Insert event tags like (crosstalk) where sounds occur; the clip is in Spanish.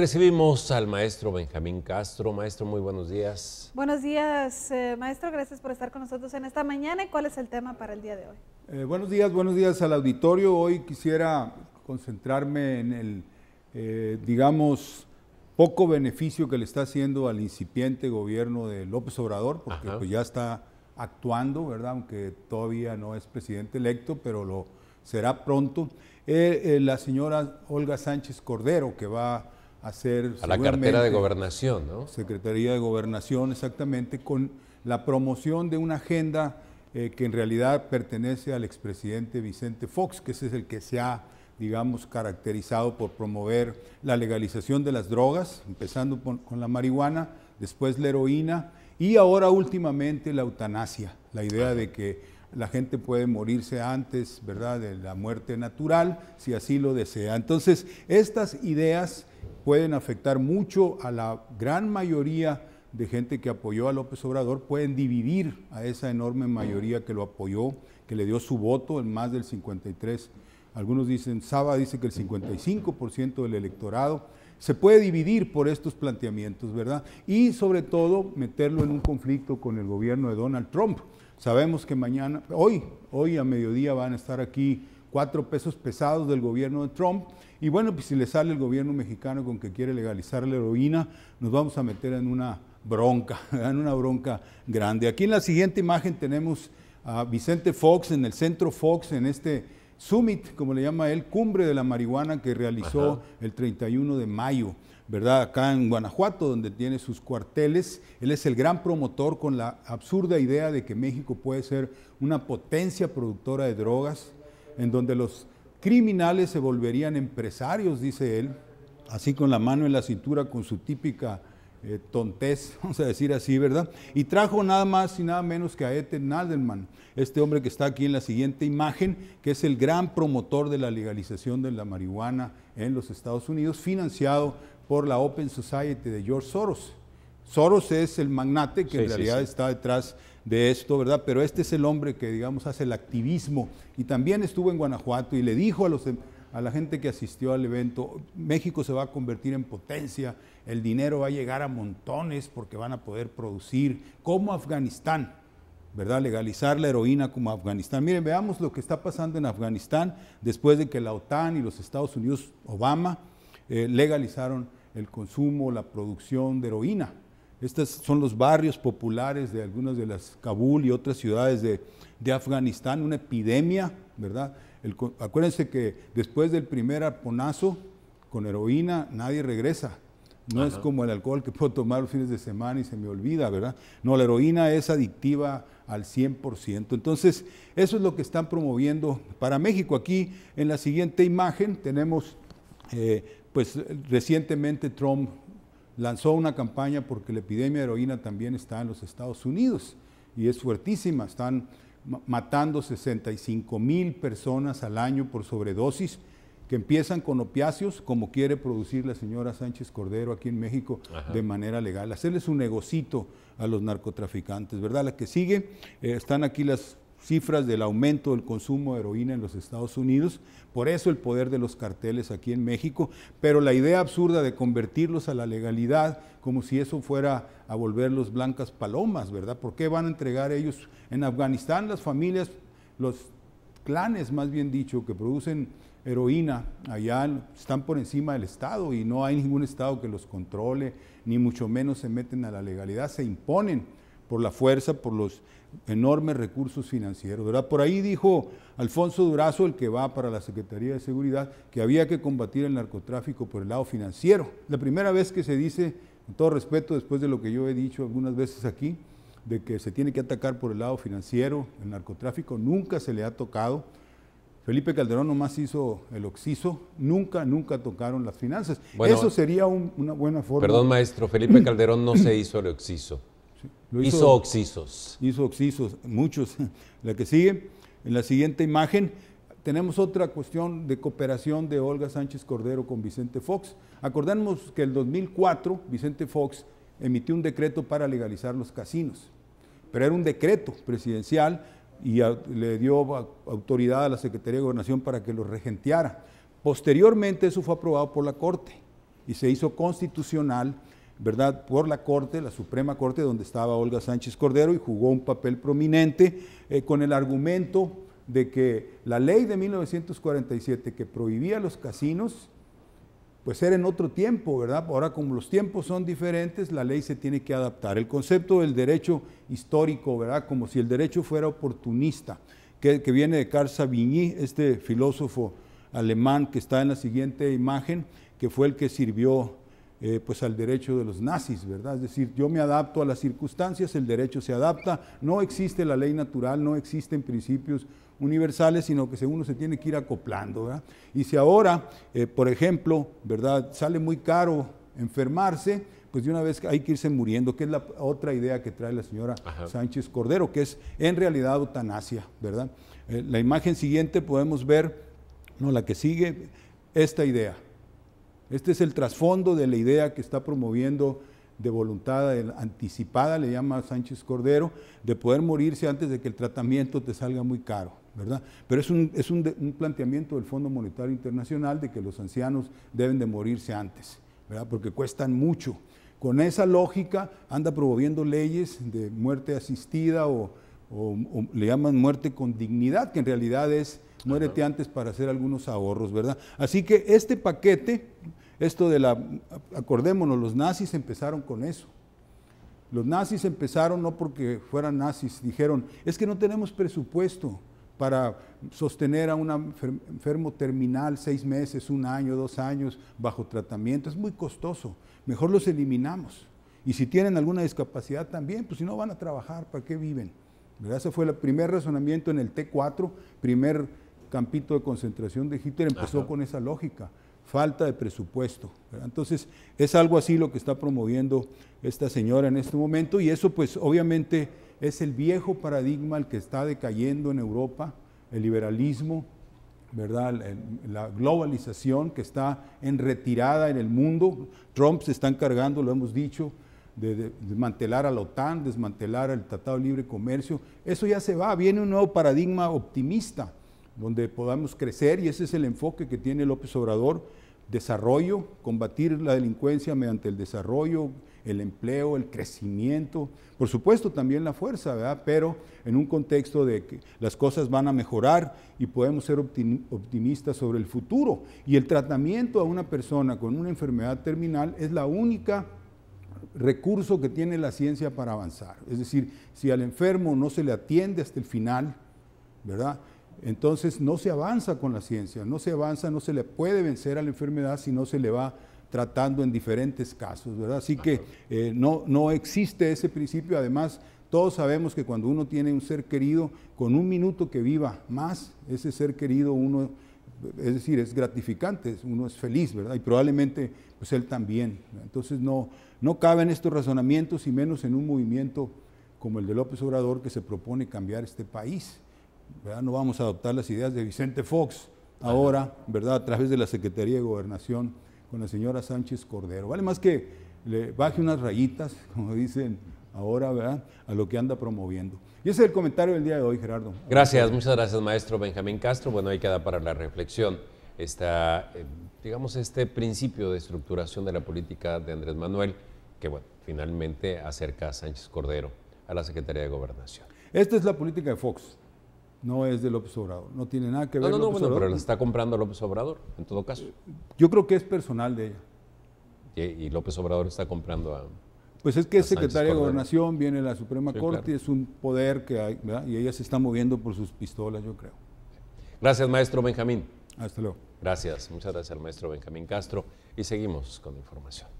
Recibimos al maestro Benjamín Castro. Maestro, muy buenos días. Buenos días, eh, maestro. Gracias por estar con nosotros en esta mañana. ¿Y cuál es el tema para el día de hoy? Eh, buenos días, buenos días al auditorio. Hoy quisiera concentrarme en el, eh, digamos, poco beneficio que le está haciendo al incipiente gobierno de López Obrador, porque pues, ya está actuando, ¿verdad? Aunque todavía no es presidente electo, pero lo será pronto. la señora Olga Sánchez Cordero, que va a la cartera de gobernación, ¿no? Secretaría de gobernación, exactamente, con la promoción de una agenda eh, que en realidad pertenece al expresidente Vicente Fox, que ese es el que se ha, digamos, caracterizado por promover la legalización de las drogas, empezando con la marihuana, después la heroína y ahora últimamente la eutanasia, la idea de que la gente puede morirse antes, ¿verdad?, de la muerte natural, si así lo desea. Entonces, estas ideas pueden afectar mucho a la gran mayoría de gente que apoyó a López Obrador, pueden dividir a esa enorme mayoría que lo apoyó, que le dio su voto, en más del 53. Algunos dicen, Saba dice que el 55% del electorado se puede dividir por estos planteamientos, ¿verdad? Y sobre todo meterlo en un conflicto con el gobierno de Donald Trump Sabemos que mañana, hoy, hoy a mediodía van a estar aquí cuatro pesos pesados del gobierno de Trump. Y bueno, pues si le sale el gobierno mexicano con que quiere legalizar la heroína, nos vamos a meter en una bronca, (laughs) en una bronca grande. Aquí en la siguiente imagen tenemos a Vicente Fox en el centro Fox, en este Summit, como le llama él, Cumbre de la Marihuana que realizó el 31 de mayo, ¿verdad? Acá en Guanajuato, donde tiene sus cuarteles. Él es el gran promotor con la absurda idea de que México puede ser una potencia productora de drogas, en donde los criminales se volverían empresarios, dice él, así con la mano en la cintura, con su típica eh, (laughs) vamos a decir así, ¿verdad? Y trajo nada más y nada menos que a Eten Nadelman, este hombre que está aquí en la siguiente imagen, que es el gran promotor de la legalización de la marihuana en los Estados Unidos, financiado por la Open Society de George Soros. Soros es el magnate que en realidad está detrás de esto, ¿verdad? Pero este es el hombre que, digamos, hace el activismo y también estuvo en Guanajuato y le dijo a los, em-, a la gente que asistió al evento. México se va a convertir en potencia, el dinero va a llegar a montones porque van a poder producir, como Afganistán, ¿verdad? Legalizar la heroína como Afganistán. Miren, veamos lo que está pasando en Afganistán después de que la OTAN y los Estados Unidos, Obama, eh, legalizaron el consumo, la producción de heroína. Estos son los barrios populares de algunas de las Kabul y otras ciudades de, Afganistán, una epidemia, ¿verdad? acuérdense que después del primer arponazo con heroína nadie regresa. No es como el alcohol que puedo tomar los fines de semana y se me olvida, ¿verdad? No, la heroína es adictiva al 100%. Entonces, eso es lo que están promoviendo para México. Aquí en la siguiente imagen tenemos, eh, pues recientemente Trump lanzó una campaña porque la epidemia de heroína también está en los Estados Unidos y es fuertísima. Están matando 65 mil personas al año por sobredosis que empiezan con opiáceos, como quiere producir la señora Sánchez Cordero aquí en México de manera legal. Hacerles un negocito a los narcotraficantes, ¿verdad? La que sigue, eh, están aquí las cifras del aumento del consumo de heroína en los Estados Unidos, por eso el poder de los carteles aquí en México, pero la idea absurda de convertirlos a la legalidad como si eso fuera a volverlos blancas palomas, ¿verdad? ¿Por qué van a entregar ellos en Afganistán las familias, los clanes más bien dicho, que producen heroína allá están por encima del Estado y no hay ningún Estado que los controle, ni mucho menos se meten a la legalidad, se imponen por la fuerza, por los enormes recursos financieros. ¿verdad? Por ahí dijo Alfonso Durazo, el que va para la Secretaría de Seguridad, que había que combatir el narcotráfico por el lado financiero. La primera vez que se dice, con todo respeto, después de lo que yo he dicho algunas veces aquí, de que se tiene que atacar por el lado financiero, el narcotráfico nunca se le ha tocado. Felipe Calderón nomás hizo el oxiso, nunca, nunca tocaron las finanzas. Eso sería una buena forma. Perdón, maestro, Felipe Calderón no se hizo el oxiso hizo, oxisos. Hizo oxisos, muchos. (laughs) La que sigue, en la siguiente imagen, tenemos otra cuestión de cooperación de Olga Sánchez Cordero con Vicente Fox. Acordamos que el 2004 Vicente Fox emitió un decreto para legalizar los casinos, pero era un decreto presidencial y le dio autoridad a la Secretaría de Gobernación para que lo regenteara. Posteriormente eso fue aprobado por la Corte y se hizo constitucional ¿verdad? Por la Corte, la Suprema Corte, donde estaba Olga Sánchez Cordero y jugó un papel prominente eh, con el argumento de que la ley de 1947 que prohibía los casinos, pues era en otro tiempo, ¿verdad? Ahora como los tiempos son diferentes, la ley se tiene que adaptar. El concepto del derecho histórico, ¿verdad? Como si el derecho fuera oportunista, que, que viene de Carl Savigny, este filósofo alemán que está en la siguiente imagen, que fue el que sirvió eh, pues al derecho de los nazis, ¿verdad? Es decir, yo me adapto a las circunstancias, el derecho se adapta, no existe la ley natural, no existen principios universales, sino que uno se tiene que ir acoplando, ¿verdad? Y si ahora, eh, por ejemplo, ¿verdad? Sale muy caro enfermarse, pues de una vez hay que irse muriendo, que es la otra idea que trae la señora Sánchez Cordero, que es en realidad eutanasia, ¿verdad? Eh, la imagen siguiente podemos ver, no, la que sigue, esta idea. Este es el trasfondo de la idea que está promoviendo de voluntad anticipada, le llama Sánchez Cordero, de poder morirse antes de que el tratamiento te salga muy caro, ¿verdad? Pero es un, planteamiento del Fondo Monetario Internacional de que los ancianos deben de morirse antes, ¿verdad? Porque cuestan mucho. Con esa lógica anda promoviendo leyes de muerte asistida o, o le llaman muerte con dignidad, que en realidad es muérete antes para hacer algunos ahorros, ¿verdad? Así que este paquete esto de la, acordémonos, los nazis empezaron con eso. Los nazis empezaron no porque fueran nazis, dijeron, es que no tenemos presupuesto para sostener a un enfermo terminal seis meses, un año, dos años bajo tratamiento. Es muy costoso. Mejor los eliminamos. Y si tienen alguna discapacidad también, pues si no van a trabajar, ¿para qué viven? Ese fue el primer razonamiento en el T4, primer campito de concentración de Hitler, empezó con esa lógica falta de presupuesto. Entonces, es algo así lo que está promoviendo esta señora en este momento y eso pues obviamente es el viejo paradigma el que está decayendo en Europa, el liberalismo, ¿verdad? la globalización que está en retirada en el mundo. Trump se está encargando, lo hemos dicho, de desmantelar a la OTAN, desmantelar el Tratado de Libre Comercio. Eso ya se va, viene un nuevo paradigma optimista donde podamos crecer y ese es el enfoque que tiene López Obrador, desarrollo, combatir la delincuencia mediante el desarrollo, el empleo, el crecimiento, por supuesto también la fuerza, ¿verdad? pero en un contexto de que las cosas van a mejorar y podemos ser optimistas sobre el futuro. Y el tratamiento a una persona con una enfermedad terminal es la única recurso que tiene la ciencia para avanzar. Es decir, si al enfermo no se le atiende hasta el final, ¿verdad? Entonces no se avanza con la ciencia, no se avanza, no se le puede vencer a la enfermedad si no se le va tratando en diferentes casos, ¿verdad? Así que eh, no, existe ese principio. Además, todos sabemos que cuando uno tiene un ser querido, con un minuto que viva más, ese ser querido uno, es decir, es gratificante, uno es feliz, ¿verdad? Y probablemente pues él también. Entonces no, no caben estos razonamientos y menos en un movimiento como el de López Obrador que se propone cambiar este país. No vamos a adoptar las ideas de Vicente Fox ahora, ¿verdad? A través de la Secretaría de Gobernación con la señora Sánchez Cordero. Vale más que le baje unas rayitas, (laughs) como dicen ahora, ¿verdad? A lo que anda promoviendo. Y ese es el comentario del día de hoy, Gerardo. Gracias, muchas gracias, maestro Benjamín Castro. Bueno, ahí queda para la reflexión eh, digamos, este principio de estructuración de la política de Andrés Manuel, que finalmente acerca a Sánchez Cordero a la Secretaría de Gobernación. Esta es la política de Fox no es de López Obrador, no tiene nada que ver. con no, no, pero la está comprando López Obrador, en todo caso. Yo creo que es personal de ella. Y, López Obrador está comprando a. Pues es que es secretaria de Gobernación, viene la Suprema Corte, y es un poder que hay, ¿verdad? Y ella se está moviendo por sus pistolas, yo creo. Gracias, maestro Benjamín. Hasta luego. Gracias, muchas gracias al maestro Benjamín Castro. Y seguimos con información.